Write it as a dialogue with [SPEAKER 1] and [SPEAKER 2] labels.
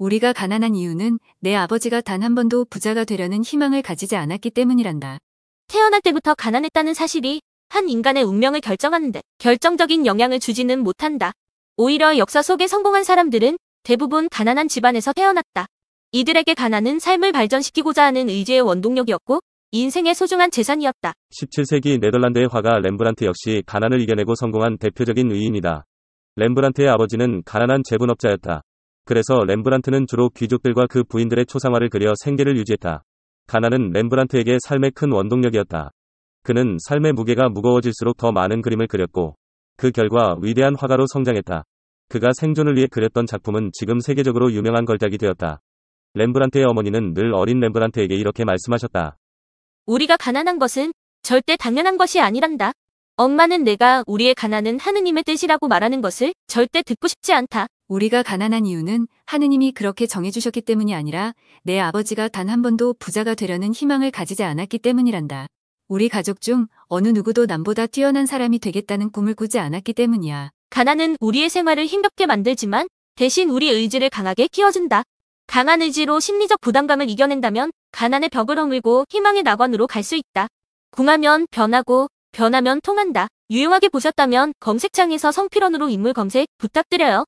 [SPEAKER 1] 우리가 가난한 이유는 내 아버지가 단 한 번도 부자가 되려는 희망을 가지지 않았기 때문이란다. 태어날 때부터 가난했다는 사실이 한 인간의 운명을 결정하는데 결정적인
[SPEAKER 2] 영향을 주지는 못한다. 오히려 역사 속에 성공한 사람들은 대부분 가난한 집안에서 태어났다. 이들에게 가난은 삶을 발전시키고자 하는 의지의 원동력이었고 인생의 소중한 재산이었다.
[SPEAKER 3] 17세기 네덜란드의 화가 렘브란트 역시 가난을 이겨내고 성공한 대표적인 의인이다. 렘브란트의 아버지는 가난한 재분업자였다. 그래서 렘브란트는 주로 귀족들과 그 부인들의 초상화를 그려 생계를 유지했다. 가난은 렘브란트에게 삶의 큰 원동력이었다. 그는 삶의 무게가 무거워질수록 더 많은 그림을 그렸고 그 결과 위대한 화가로 성장했다. 그가 생존을 위해 그렸던 작품은 지금 세계적으로 유명한 걸작이 되었다. 렘브란트의 어머니는 늘 어린 렘브란트에게 이렇게 말씀하셨다.
[SPEAKER 2] 우리가 가난한 것은 절대 당연한 것이 아니란다. 엄마는 내가 우리의 가난은
[SPEAKER 1] 하느님의 뜻이라고 말하는 것을 절대 듣고 싶지 않다. 우리가 가난한 이유는 하느님이 그렇게 정해주셨기 때문이 아니라 내 아버지가 단 한 번도 부자가 되려는 희망을 가지지 않았기 때문이란다. 우리 가족 중 어느 누구도 남보다 뛰어난 사람이 되겠다는 꿈을 꾸지 않았기 때문이야. 가난은 우리의 생활을 힘겹게 만들지만 대신 우리 의지를 강하게 키워준다.
[SPEAKER 2] 강한 의지로 심리적 부담감을 이겨낸다면 가난의 벽을 허물고 희망의 낙원으로 갈 수 있다. 궁하면 변하고 변하면 통한다. 유용하게 보셨다면 검색창에서 성필원으로 인물 검색 부탁드려요.